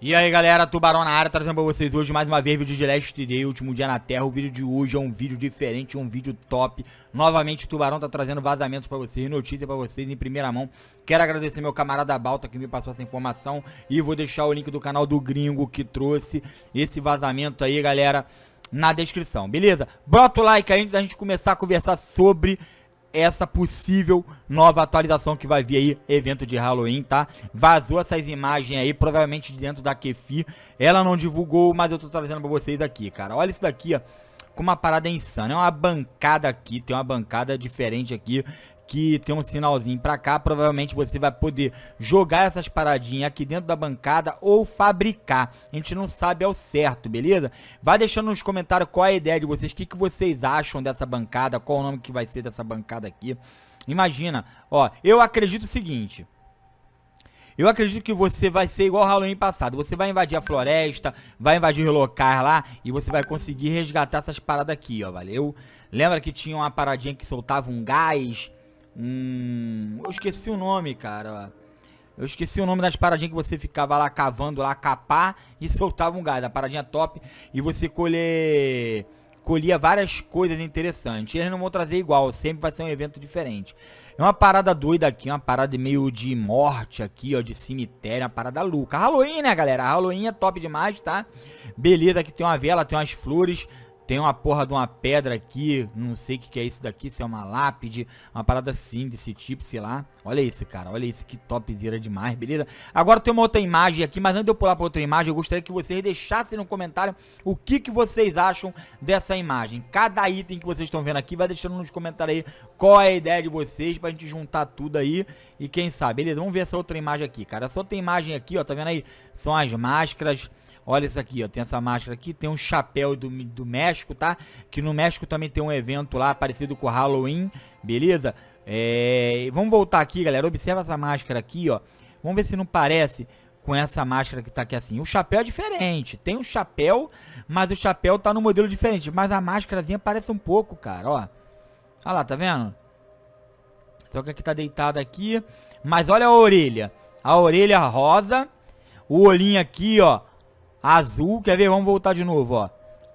E aí galera, Tubarão na área, trazendo pra vocês hoje mais uma vez vídeo de Last Day, último dia na Terra. O vídeo de hoje é um vídeo diferente, um vídeo top. Novamente o Tubarão tá trazendo vazamentos pra vocês, notícia pra vocês em primeira mão. Quero agradecer meu camarada Balta que me passou essa informação e vou deixar o link do canal do Gringo que trouxe esse vazamento aí galera na descrição, beleza? Bota o like aí antes da gente começar a conversar sobre essa possível nova atualização que vai vir aí, evento de Halloween, tá? Vazou essas imagens aí, provavelmente de dentro da Kefi. Ela não divulgou, mas eu tô trazendo pra vocês aqui, cara. Olha isso daqui, ó. Com uma parada insana. É uma bancada aqui, tem uma bancada diferente aqui que tem um sinalzinho para cá, provavelmente você vai poder jogar essas paradinhas aqui dentro da bancada ou fabricar. A gente não sabe ao certo, beleza? Vai deixando nos comentários qual é a ideia de vocês, o que, que vocês acham dessa bancada, qual o nome que vai ser dessa bancada aqui. Imagina, ó, eu acredito o seguinte... Eu acredito que você vai ser igual ao Halloween passado. Você vai invadir a floresta, vai invadir o locais lá e você vai conseguir resgatar essas paradas aqui, ó, valeu? Lembra que tinha uma paradinha que soltava um gás hum Eu esqueci o nome, cara. Eu esqueci o nome das paradinhas que você ficava lá cavando lá, capar e soltava um gás. A paradinha top. E você colher. Colhia várias coisas interessantes. Eles não vão trazer igual, sempre vai ser um evento diferente. É uma parada doida aqui, uma parada meio de morte aqui, ó, de cemitério, uma parada louca. Halloween, né, galera? Halloween é top demais, tá? Beleza, aqui tem uma vela, tem umas flores. Tem uma porra de uma pedra aqui, não sei o que, que é isso daqui, se é uma lápide, uma parada assim desse tipo, sei lá. Olha isso, cara, olha isso, que topzera demais, beleza? Agora tem uma outra imagem aqui, mas antes de eu pular pra outra imagem, eu gostaria que vocês deixassem no comentário o que, que vocês acham dessa imagem. Cada item que vocês estão vendo aqui, vai deixando nos comentários aí qual é a ideia de vocês pra gente juntar tudo aí e quem sabe, beleza? Vamos ver essa outra imagem aqui, cara. Essa outra imagem aqui, ó, tá vendo aí? São as máscaras Olha isso aqui, ó. Tem essa máscara aqui. Tem um chapéu do, do México, tá? Que no México também tem um evento lá parecido com o Halloween, beleza? É... Vamos voltar aqui, galera. Observa essa máscara aqui, ó. Vamos ver se não parece com essa máscara que tá aqui assim. O chapéu é diferente. Tem um chapéu, mas o chapéu tá no modelo diferente. Mas a máscarazinha parece um pouco, cara, ó. Olha lá, tá vendo? Só que aqui tá deitado aqui. Mas olha a orelha. A orelha rosa. O olhinho aqui, ó azul. Quer ver? Vamos voltar de novo, ó.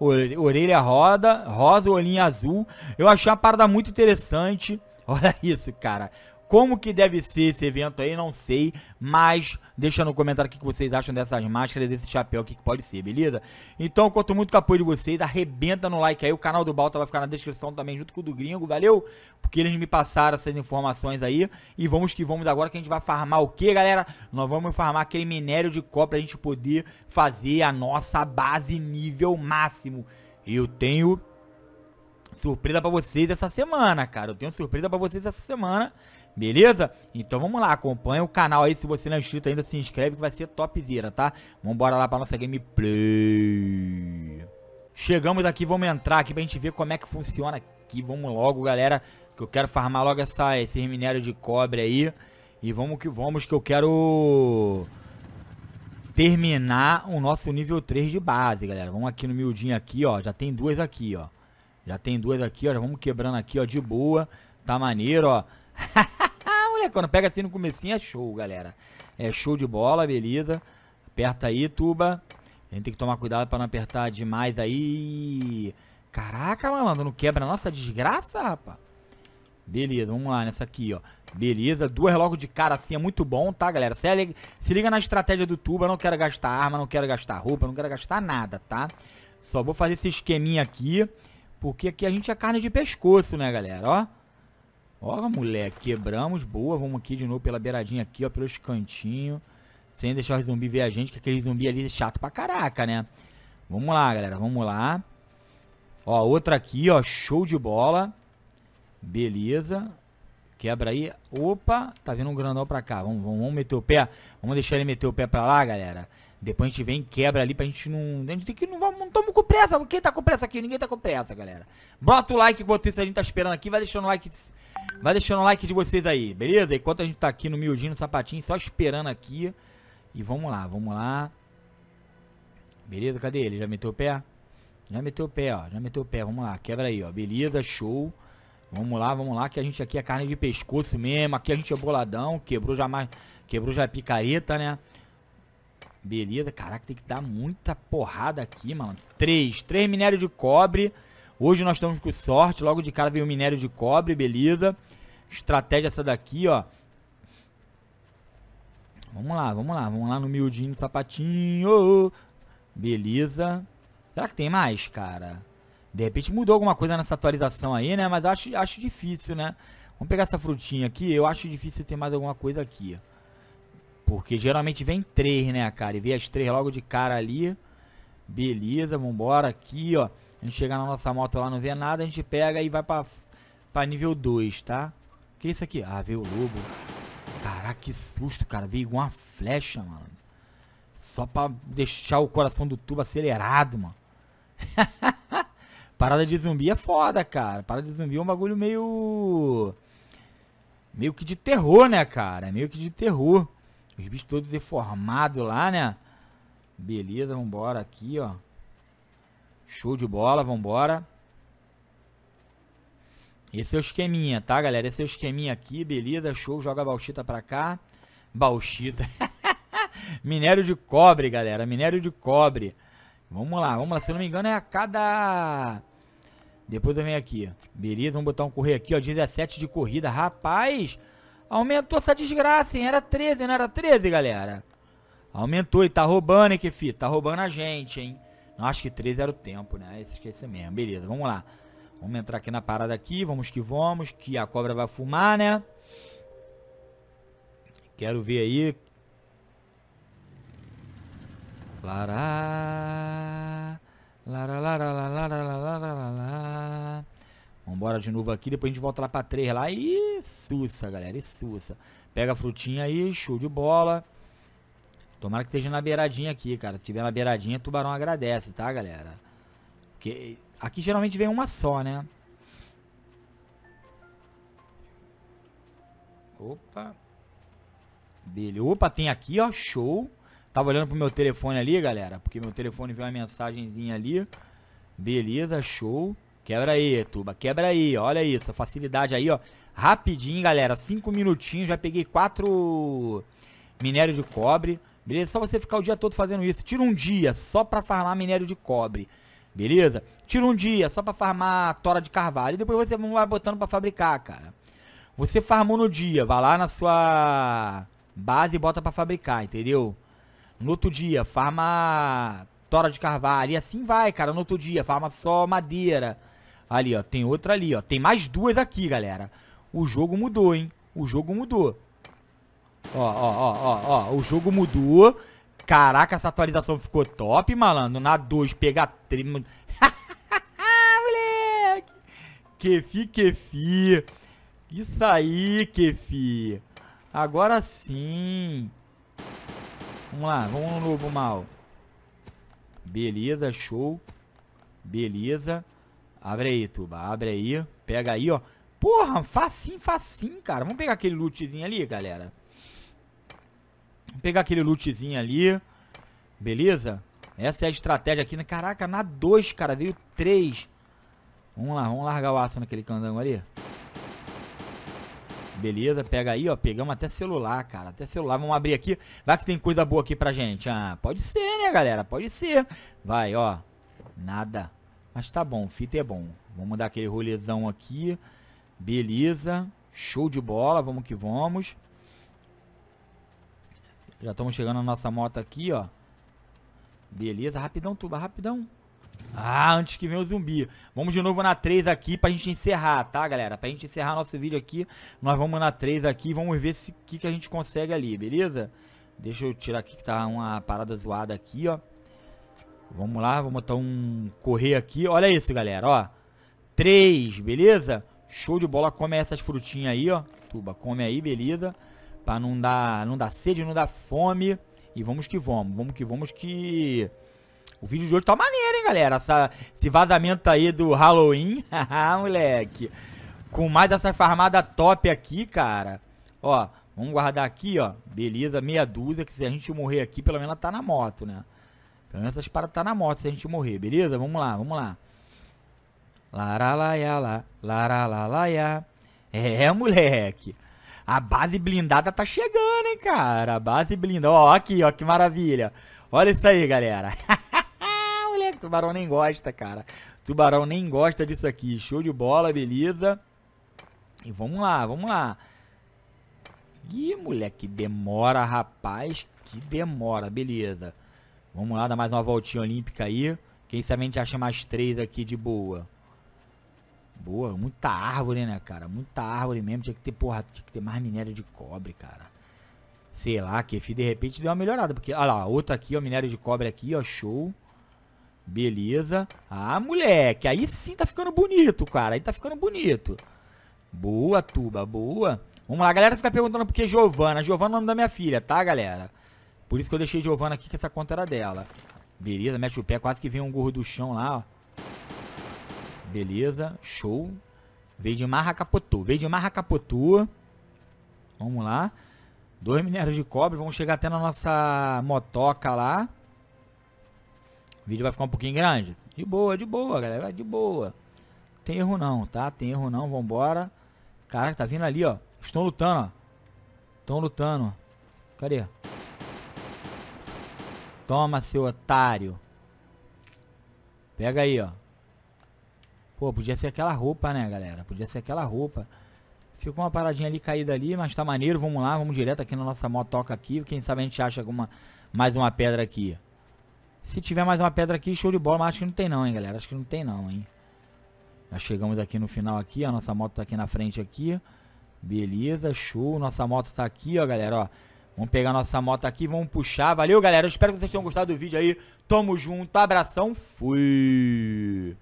Orelha roda, rosa, olhinho azul. Eu achei uma parada muito interessante. Olha isso, cara. Como que deve ser esse evento aí, não sei, mas deixa no comentário o que, vocês acham dessas máscaras, desse chapéu, o que, que pode ser, beleza? Então, eu conto muito com o apoio de vocês, arrebenta no like aí, o canal do Balta vai ficar na descrição também, junto com o do Gringo, valeu? Porque eles me passaram essas informações aí, e vamos que vamos agora, que a gente vai farmar o que, galera? Nós vamos farmar aquele minério de cobre pra gente poder fazer a nossa base nível máximo. Eu tenho surpresa pra vocês essa semana, cara, eu tenho surpresa pra vocês essa semana... Beleza? Então vamos lá, acompanha o canal aí, se você não é inscrito ainda, se inscreve que vai ser topzera, tá? Vambora lá pra nossa gameplay. Chegamos aqui, vamos entrar aqui pra gente ver como é que funciona aqui. Vamos logo, galera, que eu quero farmar logo essa, esse minério de cobre aí. E vamos que vamos, que eu quero terminar o nosso nível 3 de base, galera. Vamos aqui no miudinho aqui, ó. Já tem duas aqui, ó. Já tem duas aqui, ó. Já vamos quebrando aqui, ó, de boa. Tá maneiro, ó. É, quando pega assim no comecinho é show, galera. É show de bola, beleza. Aperta aí, tuba. A gente tem que tomar cuidado pra não apertar demais aí. Caraca, malandro, não quebra nossa desgraça, rapaz. Beleza, vamos lá nessa aqui, ó. Beleza, duas logo de cara assim é muito bom, tá, galera? Se, liga se liga na estratégia do tuba, não quero gastar arma, não quero gastar roupa, não quero gastar nada, tá? Só vou fazer esse esqueminha aqui, porque aqui a gente é carne de pescoço, né, galera, ó. Ó, moleque, quebramos, boa. Vamos aqui de novo pela beiradinha aqui, ó, pelos cantinhos. Sem deixar o zumbi ver a gente, que aquele zumbi ali é chato pra caraca, né? Vamos lá, galera, vamos lá. Ó, outra aqui, ó, show de bola. Beleza. Quebra aí. Opa, tá vindo um grandão pra cá. Vamos, vamos, vamos meter o pé. Vamos deixar ele meter o pé pra lá, galera. Depois a gente vem quebra ali pra gente não... A gente tem que... Não, vamos, não tamo com pressa. Quem tá com pressa aqui? Ninguém tá com pressa, galera. Bota o like enquanto isso a gente tá esperando aqui. Vai deixando o like Vai deixando o like de vocês aí, beleza? Enquanto a gente tá aqui no miudinho, no sapatinho, só esperando aqui. E vamos lá, vamos lá. Beleza, cadê ele? Já meteu o pé? Já meteu o pé, ó. Já meteu o pé. Vamos lá, quebra aí, ó. Beleza, show. Vamos lá, vamos lá, que a gente aqui é carne de pescoço mesmo. Aqui a gente é boladão. Quebrou já mais. Quebrou já picareta, né? Beleza, caraca, tem que dar muita porrada aqui, mano. Três, três minérios de cobre. Hoje nós estamos com sorte, logo de cara veio o minério de cobre, beleza. Estratégia essa daqui, ó. Vamos lá, vamos lá, vamos lá no miudinho do sapatinho. Beleza. Será que tem mais, cara? De repente mudou alguma coisa nessa atualização aí, né? Mas acho, acho difícil, né? Vamos pegar essa frutinha aqui. Eu acho difícil ter mais alguma coisa aqui. Porque geralmente vem três, né, cara? E vem as três logo de cara ali. Beleza, vambora aqui, ó. A gente chega na nossa moto lá, não vê nada, a gente pega e vai pra, pra nível 2, tá? Que é isso aqui? Ah, veio o lobo. Caraca, que susto, cara. Veio igual uma flecha, mano. Só pra deixar o coração do tubo acelerado, mano. Parada de zumbi é foda, cara. Parada de zumbi é um bagulho meio... Meio que de terror, né, cara? É meio que de terror. Os bichos todos deformados lá, né? Beleza, vambora aqui, ó. Show de bola, vambora. Esse é o esqueminha, tá, galera? Esse é o esqueminha aqui, beleza? Show, joga a bauxita pra cá. Bauxita. minério de cobre, galera. Minério de cobre. Vamos lá, vamos lá. Se não me engano, é a cada... Depois eu venho aqui. Beleza, vamos botar um correr aqui, ó. 17 de corrida. Rapaz, aumentou essa desgraça, hein? Era 13, não era 13, galera? Aumentou e tá roubando, hein, Kefi? Tá roubando a gente, hein? Não, acho que 3 era o tempo, né? Esse esqueci é mesmo. Beleza, vamos lá. Vamos entrar aqui na parada aqui. Vamos que vamos. Que a cobra vai fumar, né? Quero ver aí. Lará. Lará, lará, lará, lará, lará, lará. Vambora de novo aqui. Depois a gente volta lá pra 3 lá. E sussa, galera. E sussa. Pega a frutinha aí. Show de bola. Tomara que esteja na beiradinha aqui, cara. Se tiver na beiradinha, tubarão agradece, tá, galera? Porque aqui geralmente vem uma só, né? Opa. Beleza. Opa, tem aqui, ó. Show. Tava olhando pro meu telefone ali, galera. Porque meu telefone viu uma mensagenzinha ali. Beleza, show. Quebra aí, Tuba. Quebra aí. Olha isso. Facilidade aí, ó. Rapidinho, galera. Cinco minutinhos. Já peguei quatro minérios de cobre. Beleza? Só você ficar o dia todo fazendo isso. Tira um dia só para farmar minério de cobre. Beleza? Tira um dia só para farmar tora de carvalho. E depois você vai botando para fabricar, cara. Você farmou no dia, vai lá na sua base e bota para fabricar, entendeu? No outro dia, farma tora de carvalho. E assim vai, cara. No outro dia, farma só madeira. Ali, ó. Tem outra ali, ó. Tem mais duas aqui, galera. O jogo mudou, hein? O jogo mudou. Ó, ó, ó, ó, ó. O jogo mudou. Caraca, essa atualização ficou top, malandro. Na 2, pega 3. moleque! Kefi, Kefi. Isso aí, Kefi. Agora sim. Vamos lá, vamos no lobo mal. Beleza, show. Beleza. Abre aí, Tuba. Abre aí. Pega aí, ó. Porra, facinho, facinho, cara. Vamos pegar aquele lootzinho ali, galera pegar aquele lootzinho ali. Beleza? Essa é a estratégia aqui. Né? Caraca, na 2, cara, veio 3. Vamos lá, vamos largar o aço naquele candango ali. Beleza, pega aí, ó. Pegamos até celular, cara. Até celular. Vamos abrir aqui. Vai que tem coisa boa aqui pra gente. Ah, pode ser, né, galera? Pode ser. Vai, ó. Nada. Mas tá bom, fita é bom. Vamos dar aquele rolezão aqui. Beleza. Show de bola. Vamos que vamos. Já estamos chegando a nossa moto aqui, ó. Beleza, rapidão, tuba, rapidão. Ah, antes que venha o zumbi. Vamos de novo na 3 aqui pra gente encerrar, tá, galera? Pra gente encerrar nosso vídeo aqui, nós vamos na 3 aqui e vamos ver o que, que a gente consegue ali, beleza? Deixa eu tirar aqui que tá uma parada zoada aqui, ó. Vamos lá, vamos botar um correr aqui. Olha isso, galera, ó. 3, beleza? Show de bola, come essas frutinhas aí, ó. Tuba, come aí, beleza? para não dar, não dar sede, não dar fome. E vamos que vamos, vamos que vamos que... O vídeo de hoje tá maneiro, hein, galera? Essa, esse vazamento aí do Halloween. moleque. Com mais essa farmada top aqui, cara. Ó, vamos guardar aqui, ó. Beleza, meia dúzia, que se a gente morrer aqui, pelo menos ela tá na moto, né? Pelo menos essas paradas tá na moto se a gente morrer, beleza? Vamos lá, vamos lá. Laralaiá, lá, laralaiá. É, moleque. A base blindada tá chegando, hein, cara. A base blindada. Ó, aqui, ó, que maravilha. Olha isso aí, galera. Moleque, tubarão nem gosta, cara. Tubarão nem gosta disso aqui. Show de bola, beleza. E vamos lá, vamos lá. Ih, moleque, demora, rapaz. Que demora, beleza. Vamos lá, dá mais uma voltinha olímpica aí. Quem sabe a gente acha mais três aqui de boa. Boa, muita árvore, né, cara? Muita árvore mesmo. Tinha que ter, porra, tinha que ter mais minério de cobre, cara. Sei lá, Kefi de repente deu uma melhorada. Porque, olha lá, outra aqui, ó, minério de cobre aqui, ó, show. Beleza. Ah, moleque, aí sim tá ficando bonito, cara. Aí tá ficando bonito. Boa, Tuba, boa. Vamos lá, a galera fica perguntando por que Giovana. Giovana é o nome da minha filha, tá, galera? Por isso que eu deixei Giovana aqui, que essa conta era dela. Beleza, mexe o pé, quase que vem um gorro do chão lá, ó. Beleza, show. Veio de Marra Capotu. Veio de Marra Capotu. Vamos lá. Dois minérios de cobre. Vamos chegar até na nossa motoca lá. O vídeo vai ficar um pouquinho grande. De boa, de boa, galera. De boa. Tem erro não, tá? Tem erro não. Vambora. Caraca, tá vindo ali, ó. Estão lutando, ó. Estão lutando. Cadê? Toma, seu otário. Pega aí, ó. Pô, podia ser aquela roupa, né, galera? Podia ser aquela roupa. Ficou uma paradinha ali caída ali, mas tá maneiro. Vamos lá, vamos direto aqui na nossa motoca aqui. Quem sabe a gente acha alguma, mais uma pedra aqui. Se tiver mais uma pedra aqui, show de bola. Mas acho que não tem não, hein, galera. Acho que não tem não, hein. Já chegamos aqui no final aqui. A nossa moto tá aqui na frente aqui. Beleza, show. Nossa moto tá aqui, ó, galera, ó. Vamos pegar nossa moto aqui, vamos puxar. Valeu, galera. Eu espero que vocês tenham gostado do vídeo aí. Tamo junto, abração, fui!